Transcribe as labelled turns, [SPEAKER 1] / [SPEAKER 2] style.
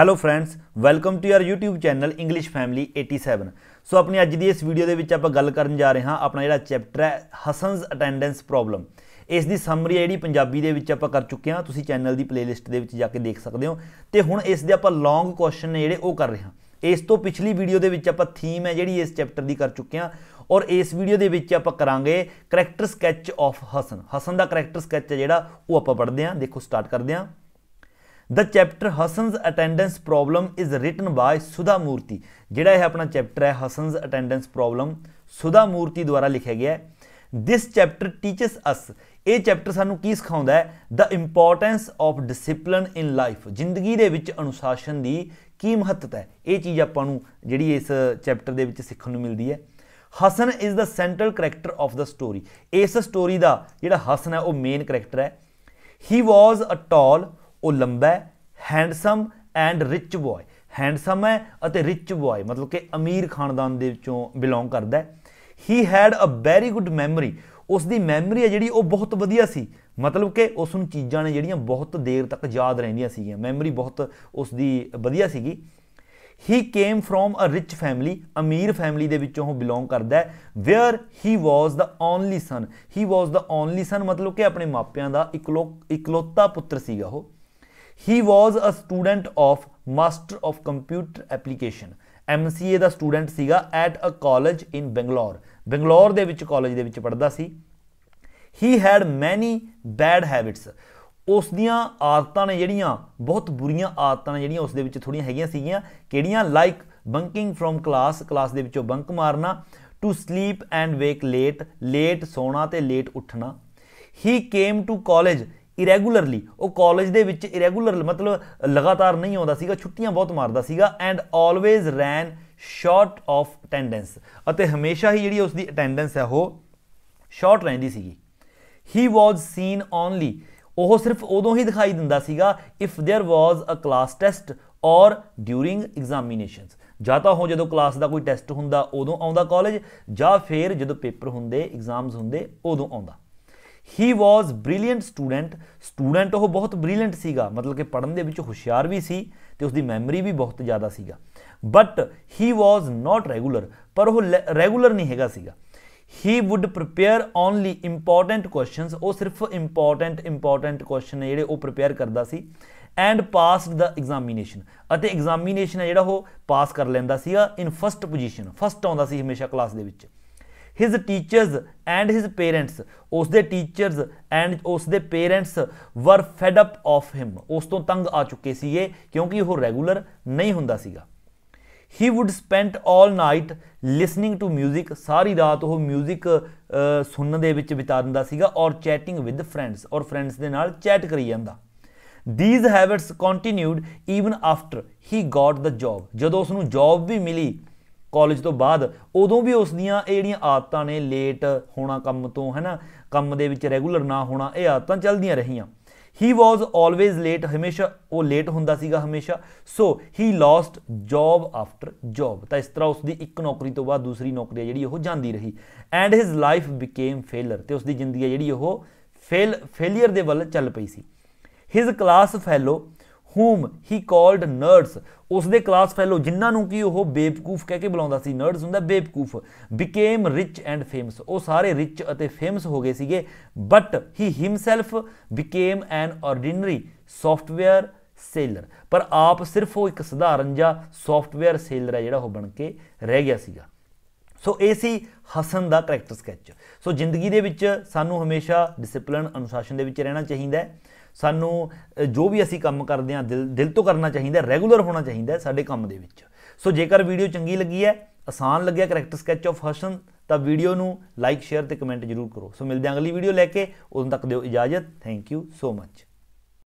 [SPEAKER 1] hello friends welcome to your YouTube channel English family 87 so ਆਪਣੀ ਅੱਜ ਦੀ ਇਸ video ਦੇ ਵਿੱਚ ਆਪਾਂ ਗੱਲ ਕਰਨ ਜਾ ਰਹੇ ਹਾਂ ਆਪਣਾ ਜਿਹੜਾ ਚੈਪਟਰ ਹੈ ਹਸਨਸ ਅਟੈਂਡੈਂਸ ਪ੍ਰੋਬਲਮ ਇਸ ਦੀ ਸਮਰੀ ਹੈ ਜਿਹੜੀ ਪੰਜਾਬੀ ਦੇ ਵਿੱਚ ਆਪਾਂ ਕਰ ਚੁੱਕੇ ਹਾਂ ਤੁਸੀਂ ਚੈਨਲ ਦੀ ਪਲੇਲਿਸਟ ਦੇ ਵਿੱਚ ਜਾ ਕੇ ਦੇਖ ਸਕਦੇ ਹੋ ਤੇ ਹੁਣ ਇਸ ਦੇ ਆਪਾਂ ਲੌਂਗ ਕੁਐਸਚਨ ਨੇ ਜਿਹੜੇ ਉਹ ਕਰ ਰਹੇ ਹਾਂ ਇਸ ਤੋਂ ਪਿਛਲੀ ਵੀਡੀਓ ਦੇ ਵਿੱਚ ਆਪਾਂ ਥੀਮ ਹੈ ਜਿਹੜੀ ਇਸ ਚੈਪਟਰ ਦੀ ਕਰ ਚੁੱਕੇ ਹਾਂ ਔਰ ਇਸ ਵੀਡੀਓ ਦੇ ਵਿੱਚ ਆਪਾਂ ਕਰਾਂਗੇ character sketch of Hasan Hasan ਦਾ ਕੈਰੈਕਟਰ ਸਕੈਚ ਹੈ ਜਿਹੜਾ ਉਹ ਆਪਾਂ ਪੜ੍ਹਦੇ ਹਾਂ ਦੇਖੋ ਸਟਾਰਟ ਕਰਦੇ ਹਾਂ the chapter Hasan's attendance problem is written by Sudha Murty ਜਿਹੜਾ ਇਹ ਆਪਣਾ ਚੈਪਟਰ ਹੈ ਹਸਨਸ ਅਟੈਂਡੈਂਸ ਪ੍ਰੋਬਲਮ ਸੁਧਾ ਮੂਰਤੀ ਦੁਆਰਾ ਲਿਖਿਆ ਗਿਆ ਹੈ ਦਿਸ ਚੈਪਟਰ ਟੀਚਸ ਅਸ ਇਹ ਚੈਪਟਰ ਸਾਨੂੰ ਕੀ ਸਿਖਾਉਂਦਾ ਹੈ the importance of discipline in life ਜ਼ਿੰਦਗੀ ਦੇ ਵਿੱਚ ਅਨੁਸ਼ਾਸਨ ਦੀ ਕੀ ਮਹੱਤਤਾ ਹੈ ਇਹ ਚੀਜ਼ ਆਪਾਂ ਨੂੰ ਜਿਹੜੀ ਇਸ ਚੈਪਟਰ ਦੇ ਵਿੱਚ ਸਿੱਖਣ ਨੂੰ ਮਿਲਦੀ ਹੈ Hasan is the central character of the story ਇਸ ਸਟੋਰੀ ਦਾ ਜਿਹੜਾ ਹਸਨ ਹੈ ਉਹ ਮੇਨ ਕੈਰੈਕਟਰ ਹੈ ਹੀ ਵਾਜ਼ ਅ ਟਾਲ ਉਹ ਲੰਬਾ handsome and rich boy handsome ਹੈ ਅਤੇ ਰਿਚ ਬॉय ਮਤਲਬ ਕਿ ਅਮੀਰ ਖਾਨਦਾਨ ਦੇ ਵਿੱਚੋਂ ਬਿਲੋਂਗ ਕਰਦਾ ਹੈ he had a very good memory ਉਸ ਦੀ ਮੈਮਰੀ ਹੈ ਜਿਹੜੀ ਉਹ ਬਹੁਤ ਵਧੀਆ ਸੀ ਮਤਲਬ ਕਿ ਉਸ ਨੂੰ ਚੀਜ਼ਾਂ ਨੇ ਜਿਹੜੀਆਂ ਬਹੁਤ ਦੇਰ ਤੱਕ ਯਾਦ ਰਹਿੰਦੀਆਂ ਸੀਗੀਆਂ ਮੈਮਰੀ ਬਹੁਤ ਉਸ ਦੀ ਵਧੀਆ ਸੀਗੀ he came from a rich family ਅਮੀਰ ਫੈਮਿਲੀ ਦੇ ਵਿੱਚੋਂ ਉਹ ਬਿਲੋਂਗ ਕਰਦਾ ਹੈ where he was the only son he was the only son ਮਤਲਬ ਕਿ ਆਪਣੇ ਮਾਪਿਆਂ ਦਾ ਇਕਲੋ ਇਕਲੌਤਾ ਪੁੱਤਰ ਸੀਗਾ ਉਹ he was a student of master of computer application MCA ਦਾ ਸਟੂਡੈਂਟ ਸੀਗਾ at a college in Bangalore Bangalore ਦੇ ਵਿੱਚ ਕਾਲਜ ਦੇ ਵਿੱਚ ਪੜਦਾ ਸੀ he had many bad habits ਉਸ ਦੀਆਂ ਆਦਤਾਂ ਨੇ ਜਿਹੜੀਆਂ ਬਹੁਤ ਬੁਰੀਆਂ ਆਦਤਾਂ ਨੇ ਜਿਹੜੀਆਂ ਉਸ ਦੇ ਵਿੱਚ ਥੋੜੀਆਂ ਹੈਗੀਆਂ ਸੀਗੀਆਂ ਕਿਹੜੀਆਂ like bunking from class class ਦੇ ਵਿੱਚੋਂ ਬੰਕ ਮਾਰਨਾ to sleep and wake late late ਸੌਣਾ ਤੇ ਲੇਟ ਉੱਠਣਾ he came to college irregularly ਉਹ ਕਾਲਜ ਦੇ ਵਿੱਚ ਇਰੈਗੂਲਰ ਮਤਲਬ ਲਗਾਤਾਰ ਨਹੀਂ ਆਉਂਦਾ ਸੀਗਾ ਛੁੱਟੀਆਂ ਬਹੁਤ ਮਾਰਦਾ ਸੀਗਾ and always ran short of attendance ਅਤੇ ਹਮੇਸ਼ਾ ਹੀ ਜਿਹੜੀ ਉਸ ਦੀ ਅਟੈਂਡੈਂਸ ਹੈ ਉਹ ਸ਼ਾਰਟ ਰਹਿੰਦੀ ਸੀਗੀ ਹੀ ਵਾਸ ਸੀਨ ਓਨਲੀ ਉਹ ਸਿਰਫ ਉਦੋਂ ਹੀ ਦਿਖਾਈ ਦਿੰਦਾ ਸੀਗਾ if there was a class test or during examinations ਜਾਂ ਤਾਂ ਹੋ ਜਦੋਂ ਕਲਾਸ ਦਾ ਕੋਈ ਟੈਸਟ ਹੁੰਦਾ ਉਦੋਂ ਆਉਂਦਾ ਕਾਲਜ ਜਾਂ ਫਿਰ ਜਦੋਂ ਪੇਪਰ ਹੁੰਦੇ ਐਗਜ਼ਾਮਸ ਹੁੰਦੇ ਉਦੋਂ ਆਉਂਦਾ he was brilliant student student ਉਹ ਬਹੁਤ ਬ੍ਰਿਲੀਅੰਟ ਸੀਗਾ ਮਤਲਬ ਕਿ ਪੜਨ ਦੇ ਵਿੱਚ ਹੁਸ਼ਿਆਰ ਵੀ ਸੀ ਤੇ ਉਸ ਦੀ ਮੈਮਰੀ ਵੀ ਬਹੁਤ ਜ਼ਿਆਦਾ ਸੀਗਾ but he was not regular ਪਰ ਉਹ ਰੈਗੂਲਰ ਨਹੀਂ ਹੈਗਾ ਸੀਗਾ he would prepare only important questions ਉਹ ਸਿਰਫ ਇੰਪੋਰਟੈਂਟ ਇੰਪੋਰਟੈਂਟ ਕੁਐਸਚਨ ਜਿਹੜੇ ਉਹ ਪ੍ਰਿਪੇਅਰ ਕਰਦਾ ਸੀ ਐਂਡ ਪਾਸਡ ਦਾ ਐਗਜ਼ਾਮੀਨੇਸ਼ਨ ਅਤੇ ਐਗਜ਼ਾਮੀਨੇਸ਼ਨ ਹੈ ਜਿਹੜਾ ਉਹ ਪਾਸ ਕਰ ਲੈਂਦਾ ਸੀਗਾ ਇਨ ਫਸਟ ਪੋਜੀਸ਼ਨ ਫਸਟ ਆਉਂਦਾ ਸੀ ਹਮੇਸ਼ਾ ਕਲਾਸ ਦੇ ਵਿੱਚ his teachers and his parents ਉਸ ਦੇ ਟੀਚਰਸ ਐਂਡ ਉਸ ਦੇ ਪੇਰੈਂਟਸ ਵਰ ਫੈਡ ਅਪ ਆਫ ਹਿਮ ਉਸ ਤੋਂ ਤੰਗ ਆ ਚੁੱਕੇ ਸੀਗੇ ਕਿਉਂਕਿ ਉਹ ਰੈਗੂਲਰ ਨਹੀਂ ਹੁੰਦਾ ਸੀਗਾ he would spend 올 night listening to 뮤직 ਸਾਰੀ ਰਾਤ ਉਹ 뮤직 ਸੁਣਨ ਦੇ ਵਿੱਚ ਬਿਤਾਉਂਦਾ ਸੀਗਾ ਔਰ ਚੈਟਿੰਗ ਵਿਦ ਫਰੈਂਡਸ ਔਰ ਫਰੈਂਡਸ ਦੇ ਨਾਲ ਚੈਟ ਕਰੀ ਜਾਂਦਾ these habits continued even after he got the job ਜਦੋਂ ਉਸ ਨੂੰ ਜੌਬ ਵੀ ਮਿਲੀ ਕਾਲਜ ਤੋਂ ਬਾਅਦ ਉਦੋਂ ਵੀ ਉਸ ਦੀਆਂ ਇਹ ਜਿਹੜੀਆਂ ਆਦਤਾਂ ਨੇ ਲੇਟ ਹੋਣਾ ਕੰਮ ਤੋਂ ਹੈਨਾ ਕੰਮ ਦੇ ਵਿੱਚ ਰੈਗੂਲਰ ਨਾ ਹੋਣਾ ਇਹ ਆਦਤਾਂ ਚੱਲਦੀਆਂ ਰਹੀਆਂ ਹੀ ਵਾਸ ਆਲਵੇਜ਼ ਲੇਟ ਹਮੇਸ਼ਾ ਉਹ ਲੇਟ ਹੁੰਦਾ ਸੀਗਾ ਹਮੇਸ਼ਾ so he lost job after job ਤਾਂ ਇਸ ਤਰ੍ਹਾਂ ਉਸ ਦੀ ਇੱਕ ਨੌਕਰੀ ਤੋਂ ਬਾਅਦ ਦੂਸਰੀ ਨੌਕਰੀ ਜਿਹੜੀ ਉਹ ਜਾਂਦੀ ਰਹੀ and his life became failure ਤੇ ਉਸ ਦੀ ਜ਼ਿੰਦਗੀ ਜਿਹੜੀ ਉਹ ਫੇਲ ਫੇਲਿਅਰ ਦੇ ਵੱਲ ਚੱਲ ਪਈ ਸੀ his class fellow whom he called nerds ਉਸ ਦੇ ਕਲਾਸ ਫੈਲੋ ਜਿਨ੍ਹਾਂ ਨੂੰ ਕੀ ਉਹ ਬੇਵਕੂਫ ਕਹਿ ਕੇ ਬੁਲਾਉਂਦਾ ਸੀ ਨਰਡਸ ਹੁੰਦਾ ਬੇਵਕੂਫ ਬਿਕੇਮ ਰਿਚ ਐਂਡ ਫੇਮਸ ਉਹ ਸਾਰੇ ਰਿਚ ਅਤੇ ਫੇਮਸ ਹੋ ਗਏ ਸੀਗੇ but he himself became an ordinary software seller ਪਰ ਆਪ ਸਿਰਫ ਉਹ ਇੱਕ ਸਧਾਰਨ ਜਿਹਾ ਸੌਫਟਵੇਅਰ ਸੇਲਰ ਹੈ ਜਿਹੜਾ ਉਹ ਬਣ ਕੇ ਰਹਿ ਗਿਆ ਸੀਗਾ ਸੋ ਇਹ ਸੀ ਹਸਨ ਦਾ ਕੈਰੈਕਟਰ ਸਕੈਚ ਸੋ ਜ਼ਿੰਦਗੀ ਦੇ ਵਿੱਚ ਸਾਨੂੰ ਹਮੇਸ਼ਾ ਡਿਸਪਲਿਨ ਅਨੁਸ਼ਾਸਨ ਦੇ ਵਿੱਚ ਰਹਿਣਾ ਚਾਹੀਦਾ ਹੈ ਸਾਨੂੰ ਜੋ ਵੀ ਅਸੀਂ ਕੰਮ ਕਰਦੇ ਹਾਂ ਦਿਲ ਦਿਲ ਤੋਂ ਕਰਨਾ ਚਾਹੀਦਾ ਰੈਗੂਲਰ ਹੋਣਾ ਚਾਹੀਦਾ ਸਾਡੇ ਕੰਮ ਦੇ ਵਿੱਚ ਸੋ ਜੇਕਰ ਵੀਡੀਓ ਚੰਗੀ ਲੱਗੀ ਹੈ ਆਸਾਨ ਲੱਗਿਆ ਕੈਰੈਕਟਰ ਸਕੈਚ ਆਫ ਹਸਨ ਤਾਂ ਵੀਡੀਓ ਨੂੰ ਲਾਈਕ ਸ਼ੇਅਰ ਤੇ ਕਮੈਂਟ ਜ਼ਰੂਰ ਕਰੋ ਸੋ ਮਿਲਦੇ ਹਾਂ ਅਗਲੀ ਵੀਡੀਓ ਲੈ ਕੇ ਉਦੋਂ ਤੱਕ ਦਿਓ ਇਜਾਜ਼ਤ ਥੈਂਕ ਯੂ ਸੋ ਮੱਚ